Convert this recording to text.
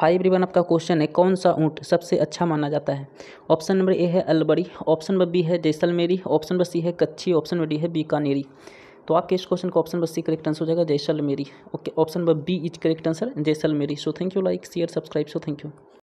high ब्रिबन आपका question है कौन सा ऊँट सबसे अच्छा माना जाता है ऑप्शन नंबर ए है अलबड़ी ऑप्शन नंबर बी है जैसलमेरी ऑप्शन नंबर सी है कच्ची ऑप्शन नंबर डी है बीकानेरी तो आपके इस क्वेश्चन का option number C correct answer हो जाएगा Jaisalmeri okay option number B is correct answer Jaisalmeri so thank you like share subscribe so thank you